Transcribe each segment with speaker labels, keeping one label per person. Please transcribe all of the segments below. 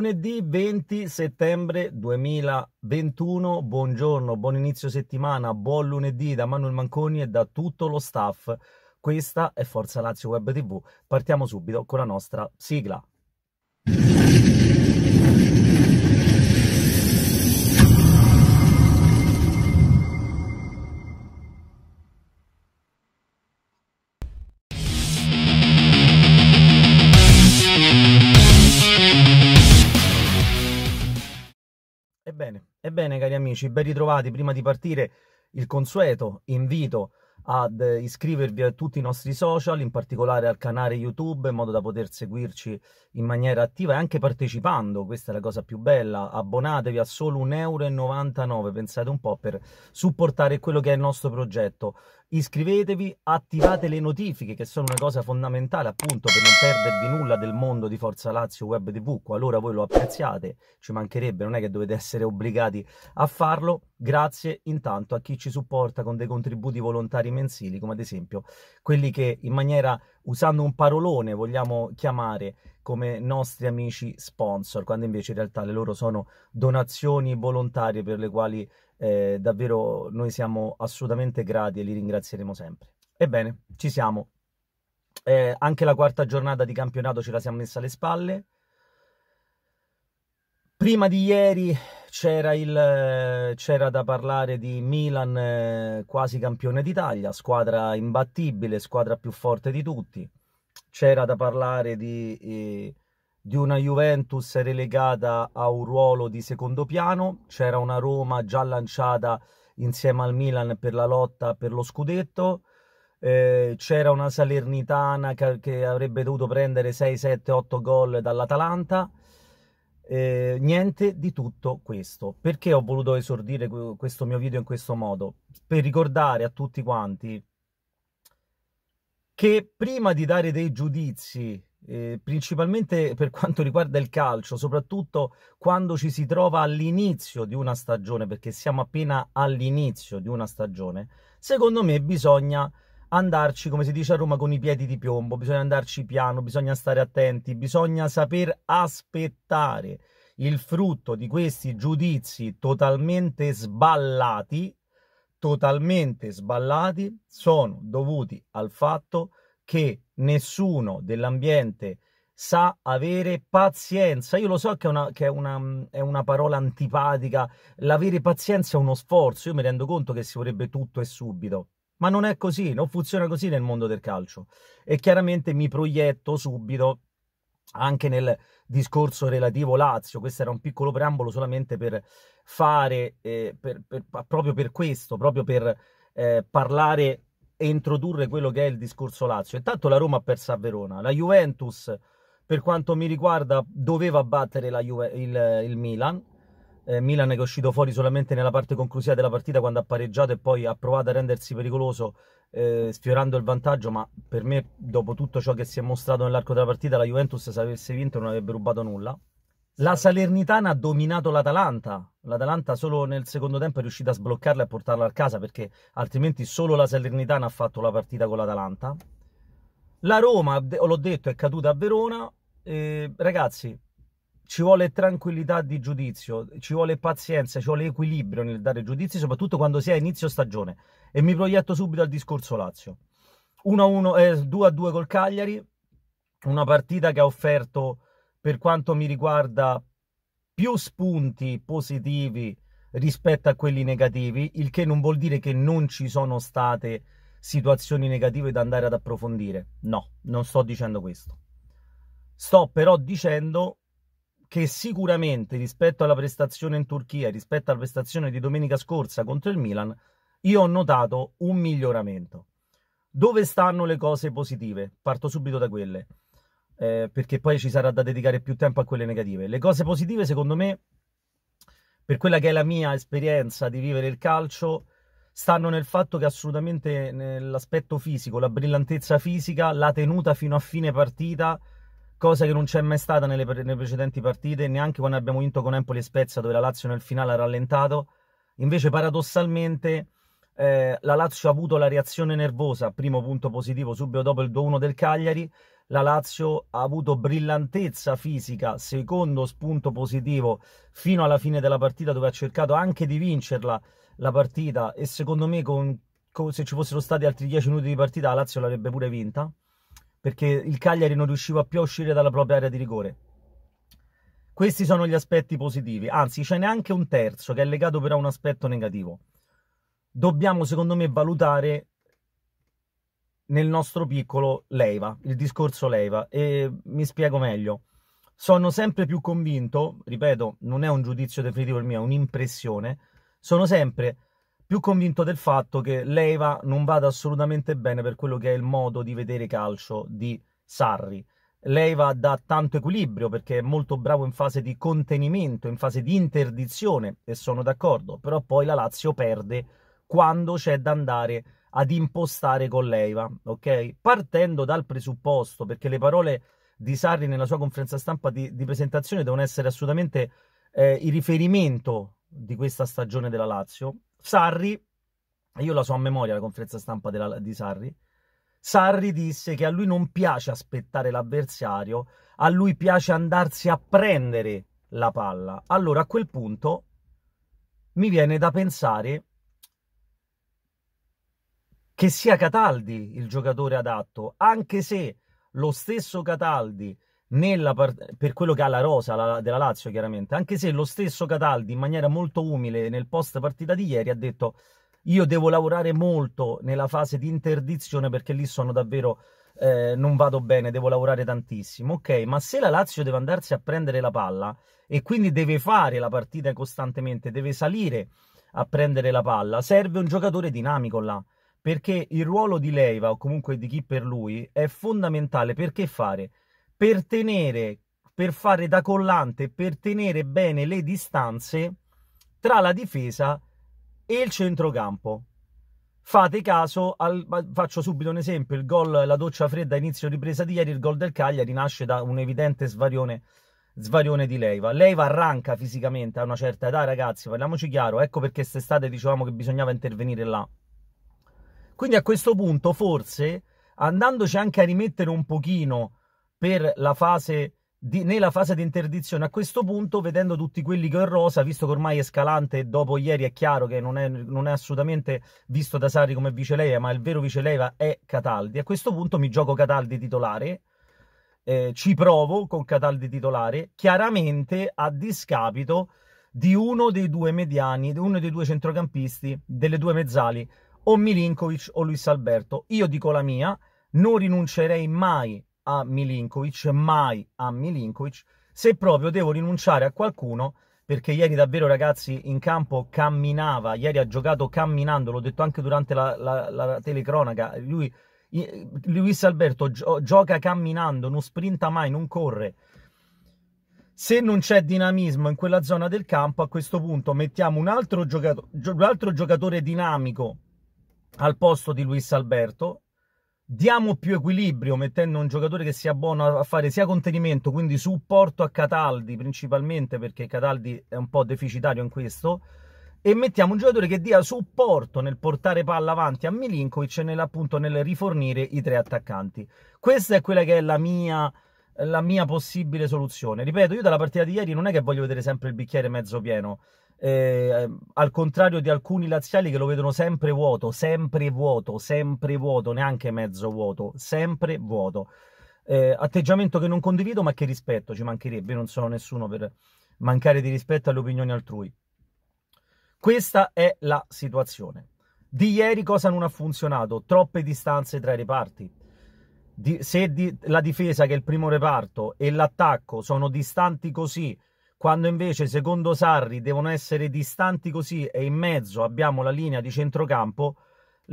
Speaker 1: Lunedì 20 settembre 2021, buongiorno, buon inizio settimana, buon lunedì da Manuel Manconi e da tutto lo staff. Questa è Forza Lazio Web TV. Partiamo subito con la nostra sigla. Ebbene, ebbene cari amici, ben ritrovati. Prima di partire il consueto invito ad eh, iscrivervi a tutti i nostri social, in particolare al canale YouTube, in modo da poter seguirci in maniera attiva e anche partecipando. Questa è la cosa più bella. Abbonatevi a solo 1,99 euro, pensate un po', per supportare quello che è il nostro progetto iscrivetevi, attivate le notifiche che sono una cosa fondamentale appunto per non perdervi nulla del mondo di Forza Lazio Web TV, qualora voi lo apprezziate, ci mancherebbe, non è che dovete essere obbligati a farlo. Grazie intanto a chi ci supporta con dei contributi volontari mensili, come ad esempio quelli che in maniera usando un parolone vogliamo chiamare come nostri amici sponsor, quando invece in realtà le loro sono donazioni volontarie per le quali eh, davvero noi siamo assolutamente grati e li ringrazieremo sempre. Ebbene, ci siamo. Eh, anche la quarta giornata di campionato ce la siamo messa alle spalle. Prima di ieri c'era, il, c'era da parlare di Milan eh, quasi campione d'Italia, squadra imbattibile, squadra più forte di tutti. C'era da parlare di eh, di una Juventus relegata a un ruolo di secondo piano, c'era una Roma già lanciata insieme al Milan per la lotta per lo scudetto, eh, c'era una Salernitana che, che, avrebbe dovuto prendere 6, 7, 8 gol dall'Atalanta. Eh, niente di tutto questo. Perché ho voluto esordire questo mio video in questo modo? Per ricordare a tutti quanti che prima di dare dei giudizi eh, principalmente per quanto riguarda il calcio, soprattutto quando ci si trova all'inizio di una stagione, perché siamo appena all'inizio di una stagione, secondo me bisogna andarci, come si dice a Roma, con i piedi di piombo, bisogna andarci piano, bisogna stare attenti, bisogna saper aspettare il frutto di questi giudizi totalmente sballati, totalmente sballati, sono dovuti al fatto che che nessuno dell'ambiente sa avere pazienza. Io lo so che, è una, che è, una, è una parola antipatica, l'avere pazienza è uno sforzo, io mi rendo conto che si vorrebbe tutto e subito, ma non è così, non funziona così nel mondo del calcio. E chiaramente mi proietto subito anche nel discorso relativo Lazio, questo era un piccolo preambolo solamente per fare, eh, per, per, proprio per questo, proprio per eh, parlare e introdurre quello che è il discorso Lazio. Intanto la Roma ha perso a Verona, la Juventus, per quanto mi riguarda, doveva battere Juve, il, il, Milan. Eh, Milan che è uscito fuori solamente nella parte conclusiva della partita quando ha pareggiato e poi ha provato a rendersi pericoloso eh, sfiorando il vantaggio, ma per me dopo tutto ciò che si è mostrato nell'arco della partita la Juventus se avesse vinto non avrebbe rubato nulla. La Salernitana ha dominato l'Atalanta. L'Atalanta solo nel secondo tempo è riuscita a sbloccarla e a portarla a casa perché altrimenti solo la Salernitana ha fatto la partita con l'Atalanta. La Roma, l'ho detto, è caduta a Verona. Eh, ragazzi, ci vuole tranquillità di giudizio, ci vuole pazienza, ci vuole equilibrio nel dare giudizi, soprattutto quando si è a inizio stagione. E mi proietto subito al discorso Lazio. 1-1, eh, 2-2 col Cagliari, una partita che ha offerto per quanto mi riguarda più spunti positivi rispetto a quelli negativi, il che non vuol dire che non ci sono state situazioni negative da andare ad approfondire. No, non sto dicendo questo. Sto però dicendo che sicuramente rispetto alla prestazione in Turchia, rispetto alla prestazione di domenica scorsa contro il Milan, io ho notato un miglioramento. Dove stanno le cose positive? Parto subito da quelle eh, perché poi ci sarà da dedicare più tempo a quelle negative. Le cose positive, secondo me, per quella che è la mia esperienza di vivere il calcio, stanno nel fatto che assolutamente nell'aspetto fisico, la brillantezza fisica, la tenuta fino a fine partita, cosa che non c'è mai stata nelle, nelle precedenti partite, neanche quando abbiamo vinto con Empoli e Spezia, dove la Lazio nel finale ha rallentato. Invece, paradossalmente, eh, la Lazio ha avuto la reazione nervosa, primo punto positivo subito dopo il 2-1 del Cagliari, la Lazio ha avuto brillantezza fisica, secondo spunto positivo fino alla fine della partita dove ha cercato anche di vincerla la partita e secondo me con, con, se ci fossero stati altri 10 minuti di partita la Lazio l'avrebbe pure vinta perché il Cagliari non riusciva più a uscire dalla propria area di rigore. Questi sono gli aspetti positivi, anzi ce n'è anche un terzo che è legato però a un aspetto negativo. Dobbiamo secondo me valutare nel nostro piccolo leiva, il discorso leiva, e mi spiego meglio. Sono sempre più convinto, ripeto, non è un giudizio definitivo il mio, è un'impressione, sono sempre più convinto del fatto che leiva non vada assolutamente bene per quello che è il modo di vedere calcio di Sarri. Leiva dà tanto equilibrio perché è molto bravo in fase di contenimento, in fase di interdizione, e sono d'accordo, però poi la Lazio perde quando c'è da andare ad impostare con l'EIVA, ok? Partendo dal presupposto, perché le parole di Sarri nella sua conferenza stampa di, di presentazione devono essere assolutamente eh, il riferimento di questa stagione della Lazio. Sarri, io la so a memoria la conferenza stampa della, di Sarri, Sarri disse che a lui non piace aspettare l'avversario, a lui piace andarsi a prendere la palla. Allora a quel punto mi viene da pensare che sia Cataldi il giocatore adatto, anche se lo stesso Cataldi, part- per quello che ha la rosa la, della Lazio chiaramente, anche se lo stesso Cataldi in maniera molto umile nel post partita di ieri ha detto io devo lavorare molto nella fase di interdizione perché lì sono davvero eh, non vado bene, devo lavorare tantissimo. Ok, ma se la Lazio deve andarsi a prendere la palla e quindi deve fare la partita costantemente, deve salire a prendere la palla, serve un giocatore dinamico là perché il ruolo di Leiva o comunque di chi per lui è fondamentale perché fare? Per tenere, per fare da collante, per tenere bene le distanze tra la difesa e il centrocampo. Fate caso, al, faccio subito un esempio, il gol, la doccia fredda inizio ripresa di ieri, il gol del Cagliari nasce da un evidente svarione, svarione di Leiva. Leiva arranca fisicamente a una certa età, ragazzi, parliamoci chiaro, ecco perché quest'estate dicevamo che bisognava intervenire là quindi a questo punto forse andandoci anche a rimettere un pochino per la fase di, nella fase di interdizione, a questo punto, vedendo tutti quelli che ho in rosa, visto che ormai è scalante, dopo ieri è chiaro che non è, non è assolutamente visto da Sarri come viceleva, ma il vero viceleva è Cataldi. A questo punto mi gioco Cataldi titolare, eh, ci provo con Cataldi titolare, chiaramente a discapito di uno dei due mediani, di uno dei due centrocampisti, delle due mezzali, o Milinkovic o Luis Alberto. Io dico la mia, non rinuncerei mai a Milinkovic, mai a Milinkovic, se proprio devo rinunciare a qualcuno, perché ieri davvero ragazzi in campo camminava, ieri ha giocato camminando, l'ho detto anche durante la, la, la telecronaca, lui, Luis Alberto gio- gioca camminando, non sprinta mai, non corre. Se non c'è dinamismo in quella zona del campo, a questo punto mettiamo un altro, giocato- un altro giocatore dinamico al posto di Luis Alberto. Diamo più equilibrio mettendo un giocatore che sia buono a fare sia contenimento, quindi supporto a Cataldi principalmente perché Cataldi è un po' deficitario in questo e mettiamo un giocatore che dia supporto nel portare palla avanti a Milinkovic e appunto nel rifornire i tre attaccanti. Questa è quella che è la mia, la mia possibile soluzione. Ripeto, io dalla partita di ieri non è che voglio vedere sempre il bicchiere mezzo pieno, eh, al contrario di alcuni laziali che lo vedono sempre vuoto, sempre vuoto, sempre vuoto, neanche mezzo vuoto, sempre vuoto. Eh, atteggiamento che non condivido ma che rispetto, ci mancherebbe, non sono nessuno per mancare di rispetto alle opinioni altrui. Questa è la situazione. Di ieri cosa non ha funzionato? Troppe distanze tra i reparti. Di, se di, la difesa, che è il primo reparto, e l'attacco sono distanti così quando invece secondo Sarri devono essere distanti così e in mezzo abbiamo la linea di centrocampo,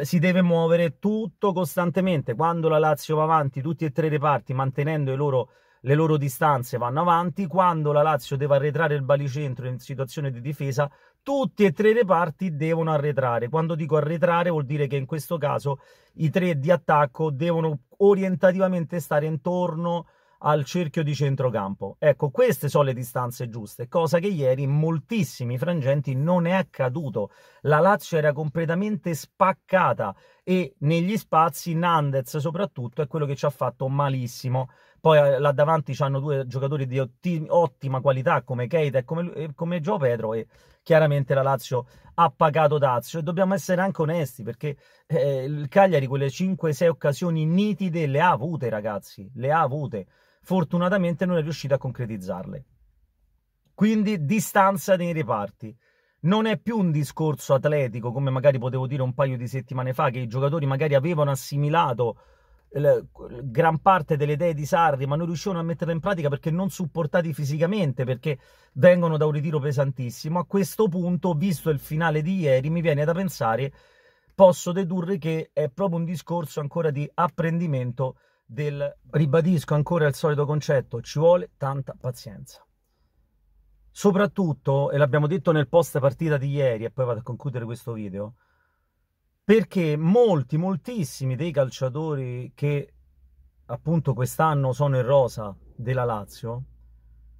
Speaker 1: si deve muovere tutto costantemente. Quando la Lazio va avanti, tutti e tre i reparti mantenendo loro, le loro distanze vanno avanti, quando la Lazio deve arretrare il balicentro in situazione di difesa, tutti e tre i reparti devono arretrare. Quando dico arretrare vuol dire che in questo caso i tre di attacco devono orientativamente stare intorno al cerchio di centrocampo. Ecco, queste sono le distanze giuste, cosa che ieri in moltissimi frangenti non è accaduto. La Lazio era completamente spaccata e negli spazi Nandez soprattutto è quello che ci ha fatto malissimo. Poi eh, là davanti hanno due giocatori di ottima qualità come Keita e come, come Gio Pedro e chiaramente la Lazio ha pagato Dazio e dobbiamo essere anche onesti perché eh, il Cagliari quelle 5-6 occasioni nitide le ha avute ragazzi, le ha avute fortunatamente non è riuscito a concretizzarle. Quindi distanza dei reparti. Non è più un discorso atletico, come magari potevo dire un paio di settimane fa, che i giocatori magari avevano assimilato eh, gran parte delle idee di Sarri, ma non riuscivano a metterle in pratica perché non supportati fisicamente, perché vengono da un ritiro pesantissimo. A questo punto, visto il finale di ieri, mi viene da pensare, posso dedurre che è proprio un discorso ancora di apprendimento del ribadisco ancora il solito concetto, ci vuole tanta pazienza. Soprattutto, e l'abbiamo detto nel post partita di ieri, e poi vado a concludere questo video, perché molti, moltissimi dei calciatori che appunto quest'anno sono in rosa della Lazio,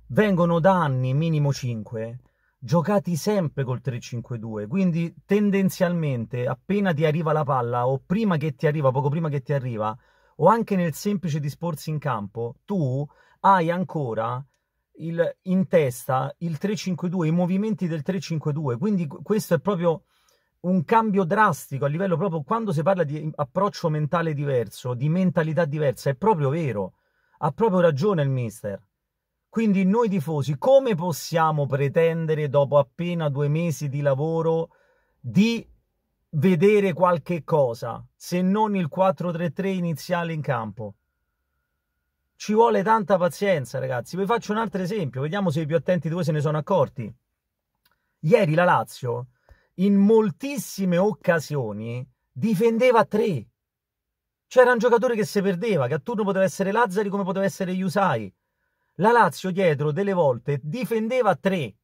Speaker 1: vengono da anni, minimo 5, giocati sempre col 3-5-2, quindi tendenzialmente appena ti arriva la palla o prima che ti arriva, poco prima che ti arriva, o anche nel semplice disporsi in campo, tu hai ancora il, in testa il 3-5-2, i movimenti del 3-5-2. Quindi questo è proprio un cambio drastico a livello proprio quando si parla di approccio mentale diverso, di mentalità diversa, è proprio vero. Ha proprio ragione il mister. Quindi noi tifosi come possiamo pretendere dopo appena due mesi di lavoro di vedere qualche cosa, se non il 4-3-3 iniziale in campo. Ci vuole tanta pazienza, ragazzi. Vi faccio un altro esempio, vediamo se i più attenti di voi se ne sono accorti. Ieri la Lazio, in moltissime occasioni, difendeva tre. C'era un giocatore che si perdeva, che a turno poteva essere Lazzari come poteva essere Yusai. La Lazio dietro delle volte difendeva tre.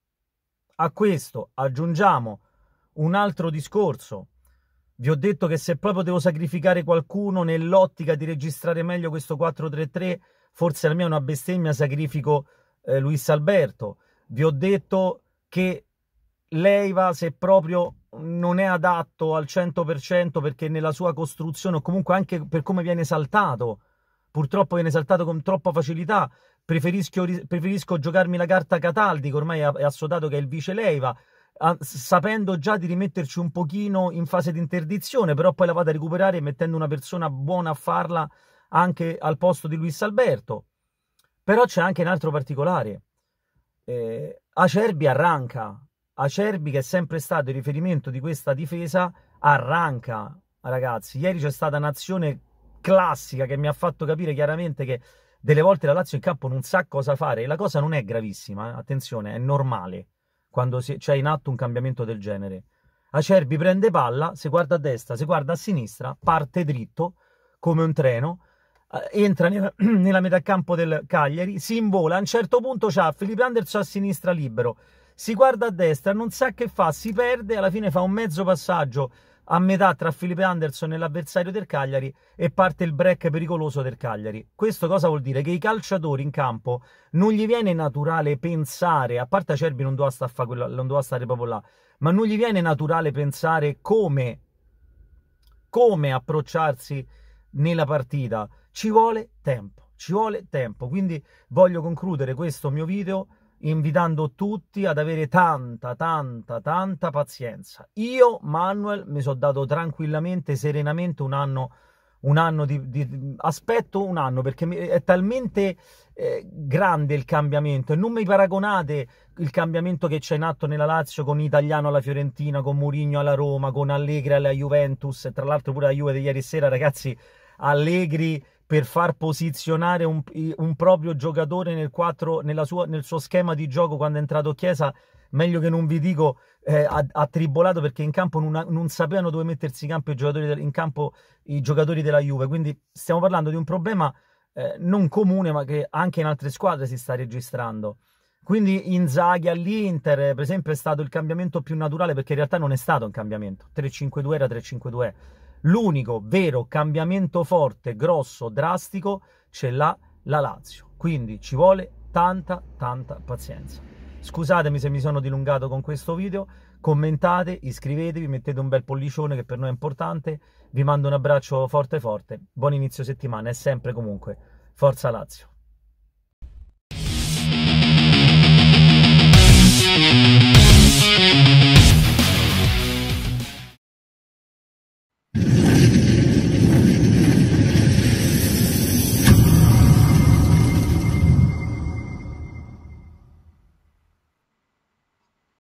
Speaker 1: A questo aggiungiamo un altro discorso vi ho detto che se proprio devo sacrificare qualcuno nell'ottica di registrare meglio questo 4-3-3, forse la mia è una bestemmia, sacrifico eh, Luis Alberto. Vi ho detto che Leiva, se proprio non è adatto al 100% perché nella sua costruzione o comunque anche per come viene saltato, purtroppo viene saltato con troppa facilità, preferisco, preferisco giocarmi la carta Cataldi, che ormai è assodato che è il vice Leiva, sapendo già di rimetterci un pochino in fase di interdizione, però poi la vado a recuperare mettendo una persona buona a farla anche al posto di Luis Alberto. Però c'è anche un altro particolare. Eh, Acerbi arranca, Acerbi che è sempre stato il riferimento di questa difesa, arranca, ragazzi. Ieri c'è stata un'azione classica che mi ha fatto capire chiaramente che delle volte la Lazio in campo non sa cosa fare la cosa non è gravissima, eh? attenzione, è normale quando si... c'è in atto un cambiamento del genere. Acerbi prende palla, si guarda a destra, si guarda a sinistra, parte dritto come un treno, eh, entra nella, nella metà campo del Cagliari, si invola, a un certo punto c'ha Filippo Anderson a sinistra libero, si guarda a destra, non sa che fa, si perde, alla fine fa un mezzo passaggio a metà tra Filippo Anderson e l'avversario del Cagliari e parte il break pericoloso del Cagliari. Questo cosa vuol dire? Che i calciatori in campo non gli viene naturale pensare, a parte Acerbi non doveva, sta quella, non doveva stare proprio là, ma non gli viene naturale pensare come, come approcciarsi nella partita. Ci vuole tempo, ci vuole tempo. Quindi voglio concludere questo mio video invitando tutti ad avere tanta, tanta, tanta pazienza. Io, Manuel, mi sono dato tranquillamente, serenamente un anno, un anno di, di aspetto un anno perché è talmente eh, grande il cambiamento e non mi paragonate il cambiamento che c'è in atto nella Lazio con Italiano alla Fiorentina, con Mourinho alla Roma, con Allegri alla Juventus e tra l'altro pure la Juve di ieri sera, ragazzi, Allegri per far posizionare un, un proprio giocatore nel, 4, sua, nel, suo schema di gioco quando è entrato Chiesa, meglio che non vi dico eh, tribolato perché in campo non, non sapevano dove mettersi in campo, del, in campo, i giocatori della Juve. Quindi stiamo parlando di un problema eh, non comune ma che anche in altre squadre si sta registrando. Quindi Inzaghi all'Inter, per esempio, è stato il cambiamento più naturale perché in realtà non è stato un cambiamento. 3-5-2 era 3-5-2 l'unico vero cambiamento forte, grosso, drastico ce l'ha la Lazio. Quindi ci vuole tanta, tanta pazienza. Scusatemi se mi sono dilungato con questo video, commentate, iscrivetevi, mettete un bel pollicione che per noi è importante, vi mando un abbraccio forte forte, buon inizio settimana e sempre comunque, forza Lazio!